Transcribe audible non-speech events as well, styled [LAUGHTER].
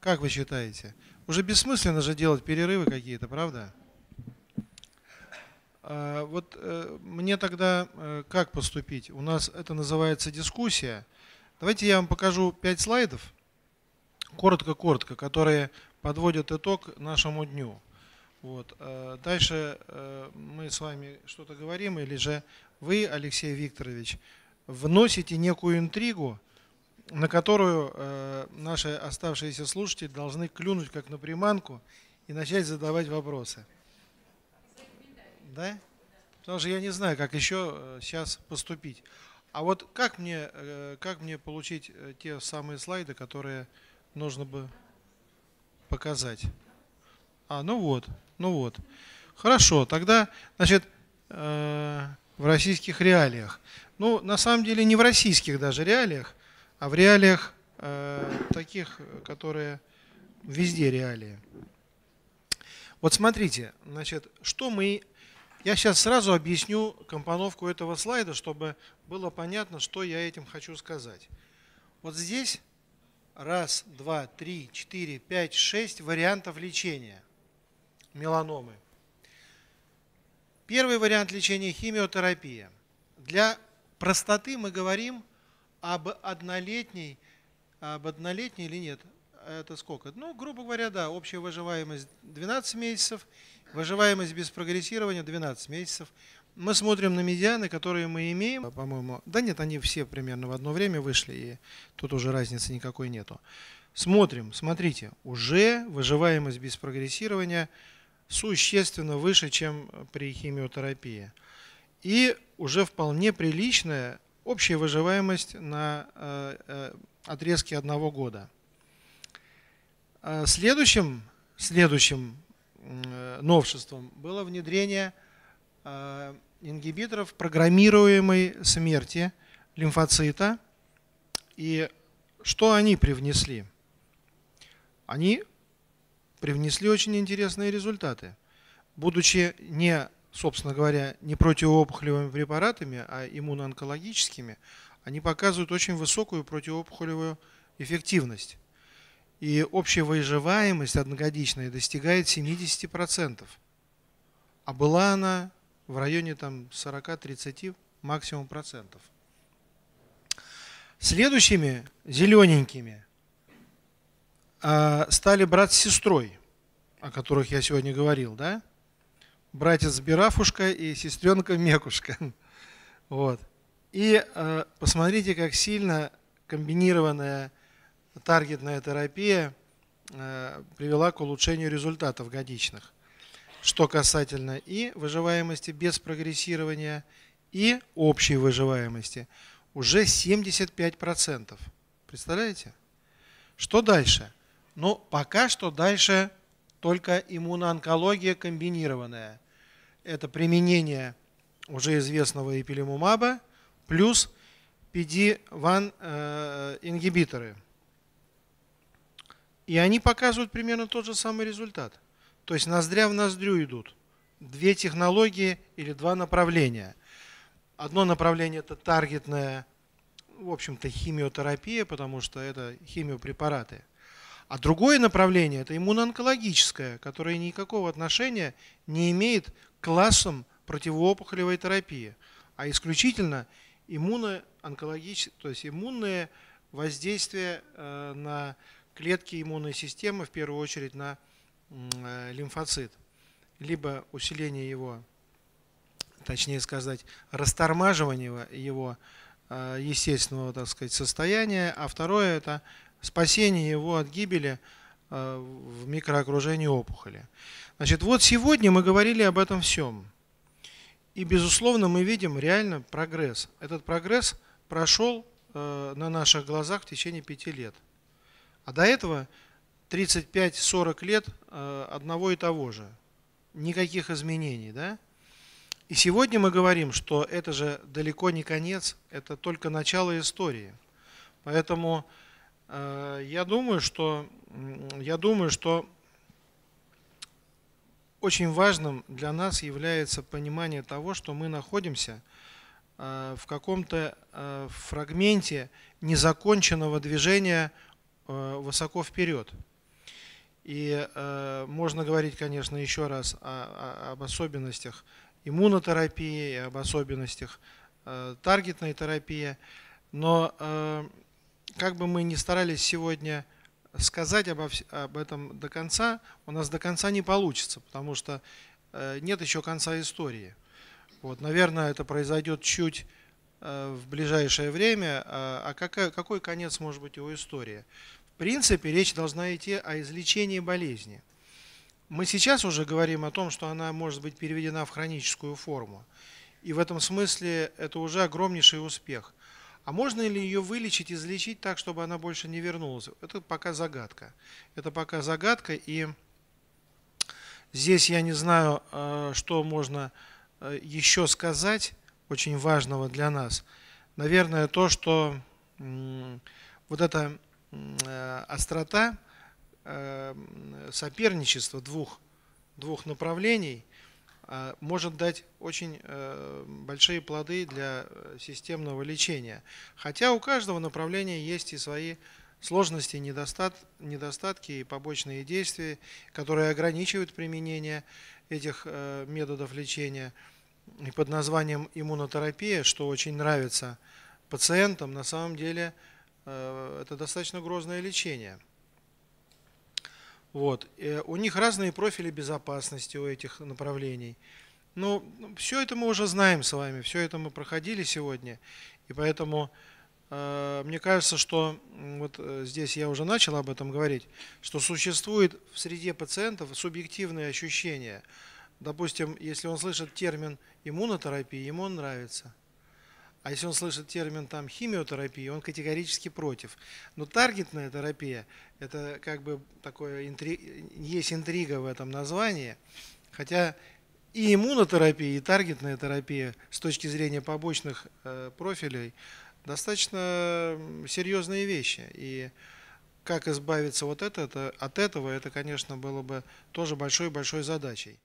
Как вы считаете? Уже бессмысленно же делать перерывы какие-то, правда? А, вот э, мне тогда э, как поступить? У нас это называется дискуссия. Давайте я вам покажу пять слайдов, коротко-коротко, которые подводят итог нашему дню. Вот. Э, дальше мы с вами что-то говорим, или же вы, Алексей Викторович, вносите некую интригу, на которую э, наши оставшиеся слушатели должны клюнуть как на приманку и начать задавать вопросы. Да? Потому что я не знаю, как еще сейчас э, поступить. А вот как мне, э, как мне получить э, те самые слайды, которые нужно бы показать? А, ну вот, ну вот. Хорошо, тогда, значит, э, в российских реалиях. Ну, на самом деле, не в российских даже реалиях, а в реалиях э, таких, которые везде реалии. Вот смотрите, значит, что мы... Я сейчас сразу объясню компоновку этого слайда, чтобы было понятно, что я этим хочу сказать. Вот здесь раз, два, три, четыре, пять, шесть вариантов лечения меланомы. Первый вариант лечения – химиотерапия. Для простоты мы говорим об однолетней, об однолетней или нет, это сколько? Ну, грубо говоря, да, общая выживаемость 12 месяцев, выживаемость без прогрессирования 12 месяцев. Мы смотрим на медианы, которые мы имеем, по-моему, да нет, они все примерно в одно время вышли, и тут уже разницы никакой нету. Смотрим, смотрите, уже выживаемость без прогрессирования существенно выше, чем при химиотерапии. И уже вполне приличная Общая выживаемость на э, э, отрезке одного года. Э, следующим, следующим новшеством было внедрение ингибиторов программируемой смерти лимфоцита. И что они привнесли? Они привнесли очень интересные результаты. Будучи не собственно говоря, не противоопухолевыми препаратами, а иммуноонкологическими, они показывают очень высокую противоопухолевую эффективность. И общая выживаемость одногодичная достигает 70%. А была она в районе там 40-30 максимум процентов. Следующими зелененькими а, стали брат с сестрой, о которых я сегодня говорил, да? братец Бирафушка и сестренка Мекушка. [LAUGHS] Вот. И э, посмотрите, как сильно комбинированная таргетная терапия э, привела к улучшению результатов годичных. Что касательно и выживаемости без прогрессирования, и общей выживаемости. Уже 75%. Представляете? Что дальше? Ну, пока что дальше только иммуноонкология комбинированная. Это применение уже известного эпилимумаба плюс PD-1 э, ингибиторы. И они показывают примерно тот же самый результат. То есть ноздря в ноздрю идут. Две технологии или два направления. Одно направление это таргетная, в общем-то, химиотерапия, потому что это химиопрепараты – а другое направление – это иммуноонкологическое, которое никакого отношения не имеет к классам противоопухолевой терапии, а исключительно иммуноонкологическое, то есть иммунное воздействие э, на клетки иммунной системы, в первую очередь на э, лимфоцит, либо усиление его, точнее сказать, растормаживание его э, естественного, так сказать, состояния, а второе – это спасение его от гибели э, в микроокружении опухоли. Значит, вот сегодня мы говорили об этом всем. И, безусловно, мы видим реально прогресс. Этот прогресс прошел э, на наших глазах в течение пяти лет. А до этого 35-40 лет э, одного и того же. Никаких изменений. Да? И сегодня мы говорим, что это же далеко не конец, это только начало истории. Поэтому Э, я думаю, что, я думаю, что очень важным для нас является понимание того, что мы находимся э, в каком-то э, фрагменте незаконченного движения высоко вперед. И можно говорить, конечно, еще раз о, о, об особенностях иммунотерапии, об особенностях таргетной терапии, но как бы мы ни старались сегодня сказать обо, об этом до конца, у нас до конца не получится, потому что э, нет еще конца истории. Вот, наверное, это произойдет чуть э, в ближайшее время. А, а какой, какой конец может быть у истории? В принципе, речь должна идти о излечении болезни. Мы сейчас уже говорим о том, что она может быть переведена в хроническую форму. И в этом смысле это уже огромнейший успех. А можно ли ее вылечить, излечить так, чтобы она больше не вернулась? Это пока загадка. Это пока загадка, и здесь я не знаю, э, что можно э, еще сказать, очень важного для нас. Наверное, то, что вот эта э, острота соперничества двух, двух направлений – а, может дать очень э, большие плоды для э, системного лечения. Хотя у каждого направления есть и свои сложности, недостатки и побочные действия, которые ограничивают применение этих э, методов лечения. И под названием иммунотерапия, что очень нравится пациентам, на самом деле это достаточно грозное лечение – вот. Э, у них разные профили безопасности у этих направлений. Но ну, все это мы уже знаем с вами, все это мы проходили сегодня. И поэтому э, мне кажется, что вот э, здесь я уже начал об этом говорить, что существует в среде пациентов субъективные ощущения. Допустим, если он слышит термин иммунотерапия, ему он нравится. А если он слышит термин там химиотерапия, он категорически против. Но таргетная терапия – это как бы такое интри... есть интрига в этом названии, хотя и иммунотерапия, и таргетная терапия с точки зрения побочных э, профилей достаточно серьезные вещи. И как избавиться вот от этого, это, конечно, было бы тоже большой-большой задачей.